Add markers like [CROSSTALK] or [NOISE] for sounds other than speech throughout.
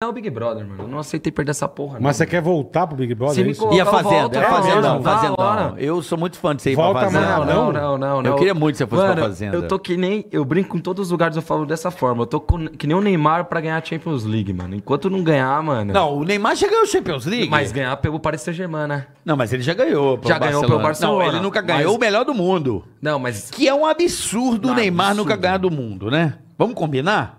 Não, é o Big Brother, mano. Eu não aceitei perder essa porra. Mas não, você mano. quer voltar pro Big Brother? Você é me colocar, E a Fazenda? É a Fazenda, Eu sou muito fã de você ir Volta pra Fazenda. Não, não, não, não, Eu queria muito que você fosse mano, pra Fazenda. Eu tô que nem. Eu brinco em todos os lugares, eu falo dessa forma. Eu tô com, que nem o Neymar pra ganhar a Champions League, mano. Enquanto não ganhar, mano. Não, o Neymar já ganhou a Champions League. Mas ganhar pelo Paris Saint-Germain, né? Não, mas ele já ganhou. já Barcelona. ganhou pelo Barcelona. Não, ele nunca ganhou mas... o melhor do mundo. Não, mas. Que é um absurdo o Neymar absurdo. nunca ganhar do mundo, né? Vamos combinar?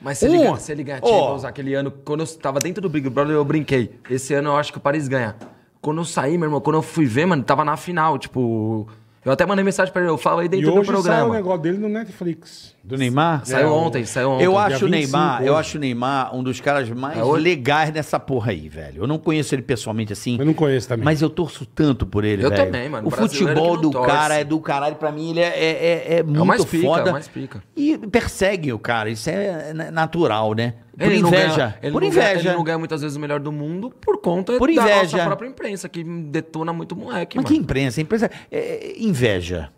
Mas se, ele se ligar, oh. usar aquele ano, quando eu tava dentro do Big Brother, eu brinquei. Esse ano eu acho que o Paris ganha. Quando eu saí, meu irmão, quando eu fui ver, mano, tava na final, tipo, eu até mandei mensagem pra ele, eu falo aí dentro e do programa. Saiu o negócio dele no Netflix. Do Neymar? Saiu é, ontem, saiu ontem. Eu acho o Neymar, hoje. eu acho o Neymar um dos caras mais é, legais nessa porra aí, velho. Eu não conheço ele pessoalmente assim. Eu não conheço também. Mas eu torço tanto por ele, eu velho. Eu também, mano. O é futebol do torce. cara é do caralho, pra mim ele é, é, é, é, é muito é mais pica, foda. mais pica. E persegue o cara, isso é natural, né? Por ele inveja. Ganha, ele por inveja. Ganha, ele não ganha muitas vezes o melhor do mundo por conta por da nossa própria imprensa, que detona muito moleque. Mas mano. que imprensa? Imprensa. É, é, é, inveja.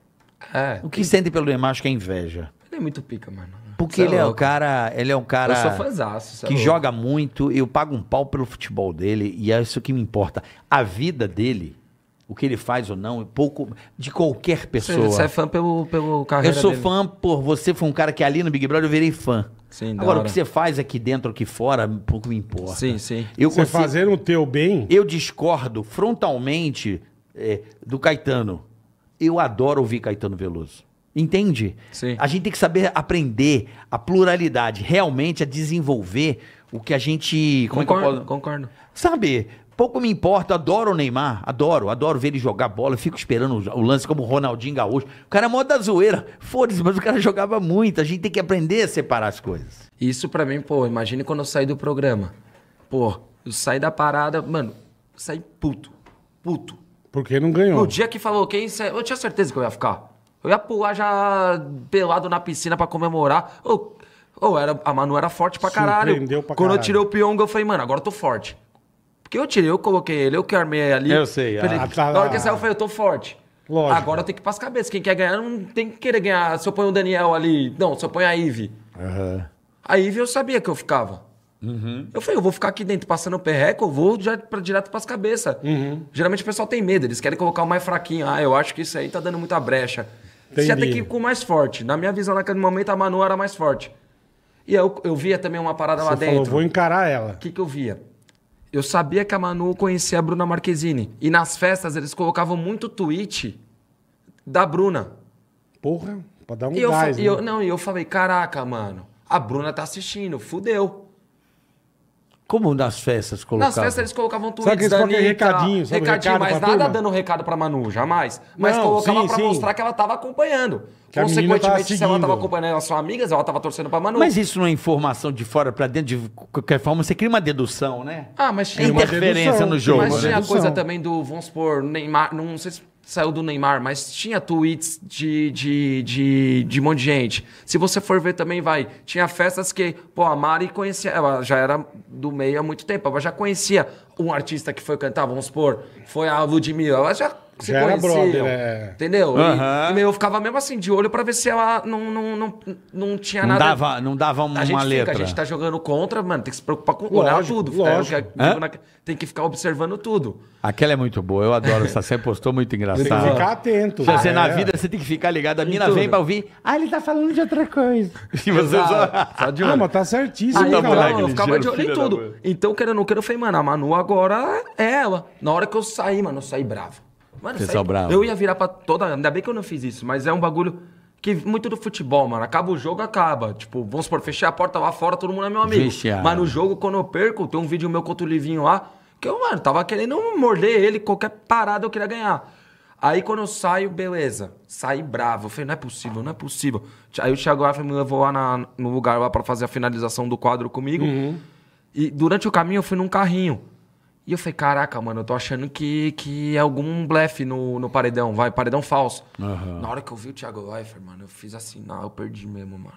É, o que tem... sente pelo Neymar acho que é inveja. Ele é muito pica, mano. Porque é ele é, é um cara, ele é um cara eu sou fãzaço, que é joga muito, eu pago um pau pelo futebol dele e é isso que me importa. A vida dele, o que ele faz ou não, pouco de qualquer pessoa. Você é fã pelo, pelo carreira Eu sou dele. fã por você, foi um cara que ali no Big Brother eu virei fã. Sim, Agora, o que você faz aqui dentro, aqui fora, pouco me importa. Sim, sim. Eu você consigo... fazer o teu bem. Eu discordo frontalmente é, do Caetano. Eu adoro ouvir Caetano Veloso. Entende? Sim. A gente tem que saber aprender a pluralidade, realmente a desenvolver o que a gente. Como concordo, é que eu posso... concordo. Sabe? Pouco me importa, adoro o Neymar, adoro, adoro ver ele jogar bola, fico esperando o lance como o Ronaldinho Gaúcho. O cara é mó da zoeira, foda-se, mas o cara jogava muito, a gente tem que aprender a separar as coisas. Isso para mim, pô, imagine quando eu saí do programa. Pô, eu saí da parada, mano, saí puto, puto. Porque não ganhou. No dia que falou quem, eu tinha certeza que eu ia ficar. Eu ia pular já pelado na piscina para comemorar. Ou oh, oh, era, a Manu era forte pra caralho. Pra caralho. Quando eu tirei o Pyong, eu falei, mano, agora eu tô forte. Porque eu tirei, eu coloquei ele, eu que armei ali. Eu sei. Ah, falei, tá na hora que saiu, eu falei, eu tô forte. Lógico. Agora eu tenho que passar a cabeça. Quem quer ganhar não tem que querer ganhar. Se eu ponho o Daniel ali. Não, se eu ponho a Ive. Uhum. A Ive eu sabia que eu ficava. Uhum. Eu falei, eu vou ficar aqui dentro passando o perreco, eu vou já pra, direto as cabeças. Uhum. Geralmente o pessoal tem medo, eles querem colocar o mais fraquinho. Ah, eu acho que isso aí tá dando muita brecha. Entendi. Você tem que ir com o mais forte. Na minha visão, naquele momento, a Manu era mais forte. E eu, eu via também uma parada Você lá falou, dentro. Eu vou encarar ela. O que, que eu via? eu sabia que a Manu conhecia a Bruna Marquezine. E nas festas eles colocavam muito tweet da Bruna. Porra, pra dar um e gás, eu, né? eu, Não, e eu falei, caraca, mano, a Bruna tá assistindo, fudeu. Como nas festas colocavam? Nas festas eles colocavam tweets sabe da Anitta. recadinho, sabe? Recadinho, recado mas nada turma? dando recado pra Manu, jamais. Mas Não, colocava sim, pra sim. mostrar que ela tava acompanhando. Que tava Consequentemente, se ela tava acompanhando, as suas amigas, ela tava torcendo pra Manu. Mas isso não é informação de fora pra dentro, de qualquer forma, você cria uma dedução, né? Ah, mas tinha... tinha, uma interferência dedução, no jogo. Né? mas tinha a coisa também do, vamos supor, Neymar, não sei se saiu do Neymar, mas tinha tweets de, de, de, de um monte de gente. Se você for ver também, vai. Tinha festas que, pô, a Mari conhecia, ela já era do meio há muito tempo, ela já conhecia um artista que foi cantar, vamos supor, foi a Ludmilla, ela já se Já conheciam. Brother, é. Entendeu? Uhum. E, eu ficava mesmo assim, de olho pra ver se ela não, não, não, não tinha não nada. Dava, não dava uma a gente letra. Fica, a gente tá jogando contra, mano, tem que se preocupar com olhar tudo. Lógico. É, tem que ficar observando tudo. Aquela é muito boa, eu adoro essa. Você postou muito engraçado. Tem que ficar atento. você ah, na é. vida, você tem que ficar ligado. A mina vem pra ouvir. Ah, ele tá falando de outra coisa. [LAUGHS] E você só... só de ah, olho. Ah, mas tá certíssimo. Aí, então, eu ficava de olho em tudo. Então, querendo ou não querendo, eu falei, mano, a Manu agora é ela. Na hora que eu saí, mano, eu saí bravo. Mano, Você sai, bravo. eu ia virar pra toda. Ainda bem que eu não fiz isso, mas é um bagulho que muito do futebol, mano. Acaba o jogo, acaba. Tipo, vamos supor, fechei a porta lá fora, todo mundo é meu amigo. Mas no jogo, quando eu perco, tem um vídeo meu contra o Livinho lá, que eu, mano, tava querendo morder ele, qualquer parada eu queria ganhar. Aí quando eu saio, beleza. Saí bravo. Eu falei, não é possível, não é possível. Aí o Thiago Afra me levou lá na, no lugar lá pra fazer a finalização do quadro comigo. Uhum. E durante o caminho eu fui num carrinho. E eu falei, caraca, mano, eu tô achando que, que é algum blefe no, no paredão, vai, paredão falso. Uhum. Na hora que eu vi o Thiago Leifert, mano, eu fiz assim, não, eu perdi mesmo, mano.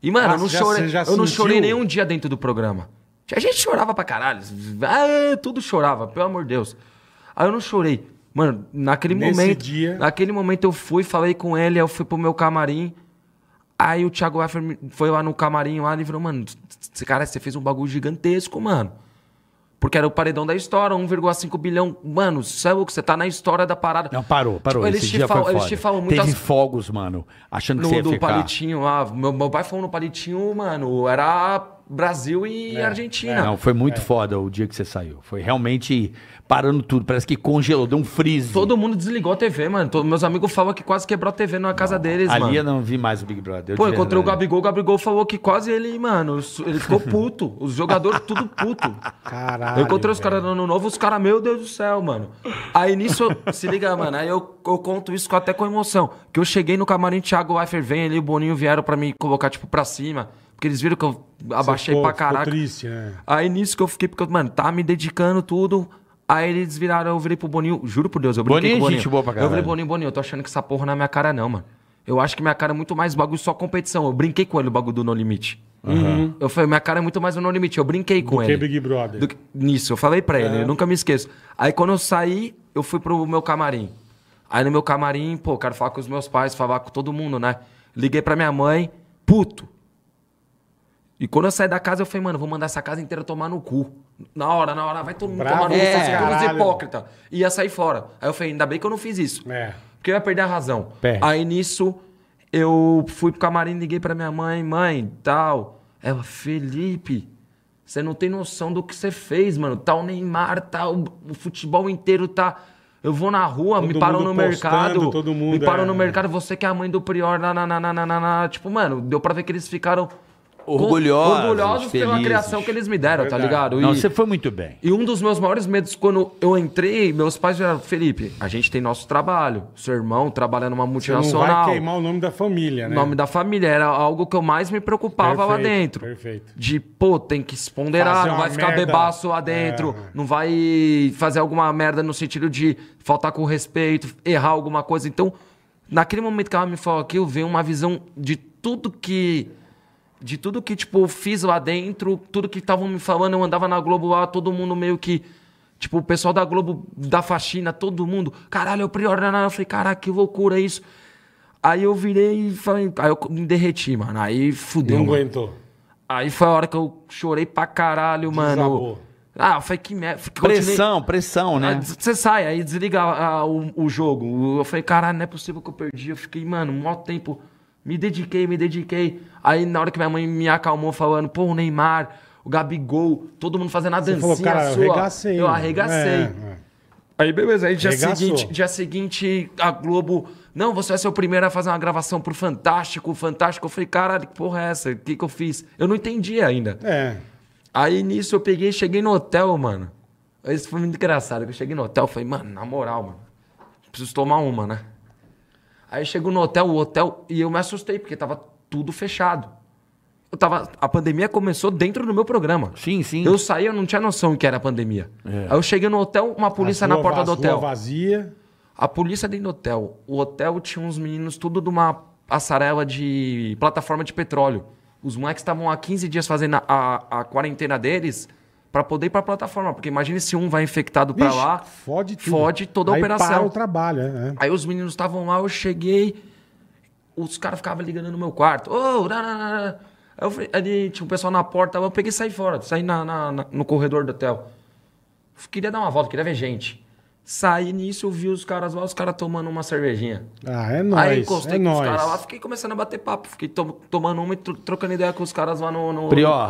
E, mano, ah, eu não, já, chorei, já eu não chorei nenhum dia dentro do programa. A gente chorava pra caralho, é, tudo chorava, pelo amor de Deus. Aí eu não chorei. Mano, naquele Nesse momento. Dia... Naquele momento eu fui, falei com ele, eu fui pro meu camarim. Aí o Thiago Leifert foi lá no camarim lá e falou, mano, esse cara, você fez um bagulho gigantesco, mano. Porque era o paredão da história, 1,5 bilhão. Mano, sabe o que você tá na história da parada. Não, parou, tipo, parou. Tipo, eles, Esse te dia falam, eles te falam muito. Teve fogos, mano. Achando que no, você ia do ficar. palitinho lá. Ah, meu, meu pai falou no palitinho, mano. Era Brasil e é, Argentina. É. Não, foi muito é. foda o dia que você saiu. Foi realmente parando tudo. Parece que congelou, deu um freeze. Todo mundo desligou a TV, mano. meus amigos falam que quase quebrou a TV na casa não, deles, ali mano. Ali eu não vi mais o Big Brother. Pô, encontrei o Gabigol. O Gabigol falou que quase ele, mano, ele ficou puto. Os jogadores tudo puto. Caralho. Eu encontrei os caras no ano novo, os caras, meu Deus do céu, mano. Aí nisso, se liga, mano. Aí eu, eu conto isso até com emoção. Que eu cheguei no camarim, Thiago Weifer vem ali, o Boninho vieram pra me colocar, tipo, pra cima. Porque eles viram que eu abaixei ficou, pra caraca. Triste, né? Aí nisso que eu fiquei, porque, eu, mano, tá me dedicando tudo. Aí eles viraram, eu virei pro Boninho, juro por Deus, eu brinquei Boninho é com o Boninho. Gente boa pra caralho. eu virei Boninho, Boninho, eu tô achando que essa porra não é minha cara, não, mano. Eu acho que minha cara é muito mais bagulho só competição. Eu brinquei com ele o bagulho do No Limite. Uhum. Eu falei, minha cara é muito mais o No Limite. Eu brinquei com do ele. Que Big Brother. Do... Nisso, eu falei pra ele, é. eu nunca me esqueço. Aí quando eu saí, eu fui pro meu camarim. Aí no meu camarim, pô, quero falar com os meus pais, falar com todo mundo, né? Liguei pra minha mãe, puto. E quando eu saí da casa, eu falei, mano, vou mandar essa casa inteira tomar no cu. Na hora, na hora, vai todo mundo Bravo, tomar no cu, é, todos hipócrita. E ia sair fora. Aí eu falei, ainda bem que eu não fiz isso. É. Porque eu ia perder a razão. Aí nisso, eu fui pro camarim, liguei pra minha mãe, mãe, tal. Ela, Felipe, você não tem noção do que você fez, mano. Tá o Neymar, tá o, o futebol inteiro, tá. Eu vou na rua, todo me parou no mercado. Todo mundo, me parou é. no mercado, você que é a mãe do Prior, na, na, na, na, na, na. Tipo, mano, deu pra ver que eles ficaram orgulhosos, orgulhosos felizes. pela criação que eles me deram, tá Verdade. tá ligado? E, você foi muito bem. E um dos meus maiores medos quando eu entrei, meus pais falaram: Felipe, a gente tem nosso trabalho. Seu irmão trabalha numa multinacional. Você não vai queimar o nome da família, né? O nome da família era algo que eu mais me preocupava perfeito, lá dentro. Perfeito. De, pô, tem que se ponderar, não vai ficar merda. bebaço lá é. dentro, é. não vai fazer alguma merda no sentido de faltar com respeito, errar alguma coisa. Então, naquele momento que ela me falou eu vi uma visão de tudo que de tudo que, tipo, fiz lá dentro, tudo que estavam me falando, eu andava na Globo lá, todo mundo meio que. Tipo, o pessoal da Globo, da faxina, todo mundo. Caralho, eu prior. Eu falei, caralho, que loucura isso. Aí eu virei e falei. Aí eu me derreti, mano. Aí fudeu. Não aguentou. Aí foi a hora que eu chorei pra caralho, Desabou. mano. Ah, foi que merda. Pressão, pressão, né? Você sai, aí desliga a, ah, a, o, o jogo. Eu falei, caralho, não é possível que eu perdi. Eu fiquei, mano, um maior tempo. Me dediquei, me dediquei. Aí na hora que minha mãe me acalmou falando, pô, o Neymar, o Gabigol, todo mundo fazendo a Você dancinha falou, cara, sua. Eu arregacei. Eu arregacei. É, é. Aí beleza, aí dia seguinte, dia seguinte a Globo, não, você vai ser o primeiro a fazer uma gravação pro Fantástico, Fantástico. Eu falei, caralho, que porra é essa? O que que eu fiz? Eu não entendi ainda. É. Aí nisso eu peguei, cheguei no hotel, mano. Isso foi muito engraçado, eu cheguei no hotel, falei, mano, na moral, mano, preciso tomar uma, né? Aí chego no hotel, o hotel, e eu me assustei, porque tava tudo fechado. Eu tava, a pandemia começou dentro do meu programa. Sim, sim. Eu saí, eu não tinha noção o que era a pandemia. É. Aí eu cheguei no hotel, uma polícia rua, na porta do hotel. vazia. A polícia dentro do hotel. O hotel tinha uns meninos tudo de uma passarela de plataforma de petróleo. Os moleques estavam há 15 dias fazendo a, a, a quarentena deles para poder ir para a plataforma. Porque imagine se um vai infectado para lá, fode, tudo. fode toda a Aí operação. Para o trabalho, né? Aí os meninos estavam lá, eu cheguei, os caras ficavam ligando no meu quarto. Oh, na Aí eu falei, ali tinha o pessoal na porta, eu peguei e saí fora, saí na, na, na no corredor do hotel. queria dar uma volta, queria ver gente. Saí nisso, eu vi os caras lá, os caras tomando uma cervejinha. Ah, é nóis. Aí é encostei é com nóis. os caras lá, fiquei começando a bater papo. Fiquei to tomando uma e trocando ideia com os caras lá no. no Prió,